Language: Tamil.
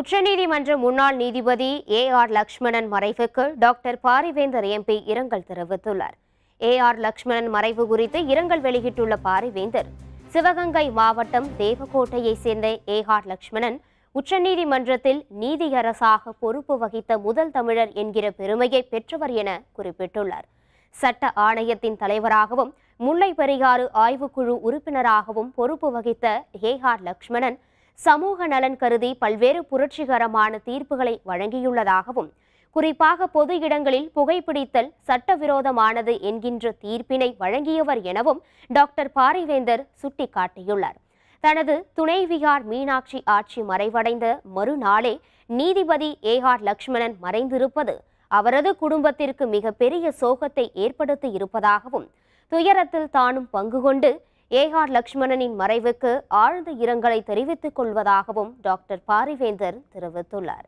உச்சநீதிமன்ற முன்னாள் நீதிபதி ஏ ஆர் லக்ஷ்மணன் மறைவுக்கு டாக்டர் பாரிவேந்தர் எம்பி இரங்கல் தெரிவித்துள்ளார் ஏ ஆர் லக்ஷ்மணன் மறைவு குறித்து இரங்கல் வெளியிட்டுள்ள பாரிவேந்தர் சிவகங்கை மாவட்டம் தேவக்கோட்டையைச் சேர்ந்த ஏ ஆர் லக்ஷ்மணன் உச்சநீதிமன்றத்தில் நீதியரசாக பொறுப்பு வகித்த முதல் தமிழர் என்கிற பெருமையை பெற்றவர் என குறிப்பிட்டுள்ளார் சட்ட ஆணையத்தின் தலைவராகவும் முல்லை பெரியாறு ஆய்வுக்குழு உறுப்பினராகவும் பொறுப்பு வகித்த ஏ ஆர் லக்ஷ்மணன் சமூக நலன் கருதி பல்வேறு புரட்சிகரமான தீர்ப்புகளை வழங்கியுள்ளதாகவும் குறிப்பாக பொது இடங்களில் புகைப்பிடித்தல் சட்டவிரோதமானது என்கின்ற தீர்ப்பினை வழங்கியவர் எனவும் டாக்டர் பாரிவேந்தர் சுட்டிக்காட்டியுள்ளார் தனது துணைவியார் மீனாட்சி ஆட்சி மறைவடைந்த மறுநாளே நீதிபதி ஏ ஆர் லக்ஷ்மணன் மறைந்திருப்பது அவரது குடும்பத்திற்கு மிகப்பெரிய சோகத்தை ஏற்படுத்தி இருப்பதாகவும் துயரத்தில் தானும் பங்கு கொண்டு ஏ ஆர் லக்ஷ்மணனின் மறைவுக்கு ஆழ்ந்த இரங்கலை தெரிவித்துக் கொள்வதாகவும் டாக்டர் பாரிவேந்தர் தெரிவித்துள்ளார்